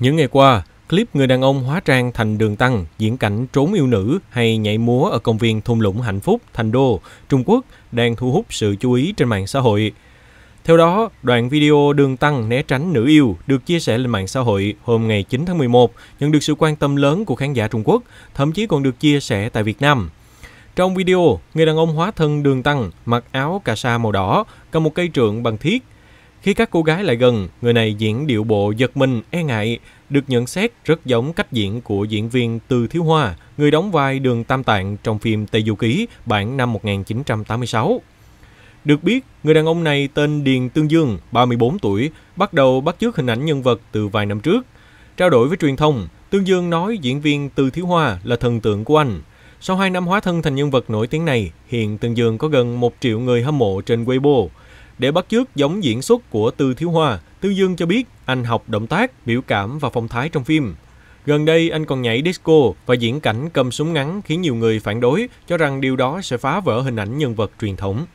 Những ngày qua, clip người đàn ông hóa trang thành đường tăng, diễn cảnh trốn yêu nữ hay nhảy múa ở công viên thung lũng hạnh phúc, thành đô, Trung Quốc đang thu hút sự chú ý trên mạng xã hội. Theo đó, đoạn video đường tăng né tránh nữ yêu được chia sẻ lên mạng xã hội hôm ngày 9 tháng 11, nhận được sự quan tâm lớn của khán giả Trung Quốc, thậm chí còn được chia sẻ tại Việt Nam. Trong video, người đàn ông hóa thân đường tăng mặc áo cà sa màu đỏ, cầm một cây trượng bằng thiết, khi các cô gái lại gần, người này diễn điệu bộ giật mình, e ngại, được nhận xét rất giống cách diễn của diễn viên Từ Thiếu Hoa, người đóng vai Đường Tam Tạng trong phim Tây Du Ký bản năm 1986. Được biết, người đàn ông này tên Điền Tương Dương, 34 tuổi, bắt đầu bắt chước hình ảnh nhân vật từ vài năm trước. Trao đổi với truyền thông, Tương Dương nói diễn viên Từ Thiếu Hoa là thần tượng của anh. Sau 2 năm hóa thân thành nhân vật nổi tiếng này, hiện Tương Dương có gần 1 triệu người hâm mộ trên Weibo, để bắt chước giống diễn xuất của Tư Thiếu Hoa, Tư Dương cho biết anh học động tác, biểu cảm và phong thái trong phim. Gần đây anh còn nhảy disco và diễn cảnh cầm súng ngắn khiến nhiều người phản đối cho rằng điều đó sẽ phá vỡ hình ảnh nhân vật truyền thống.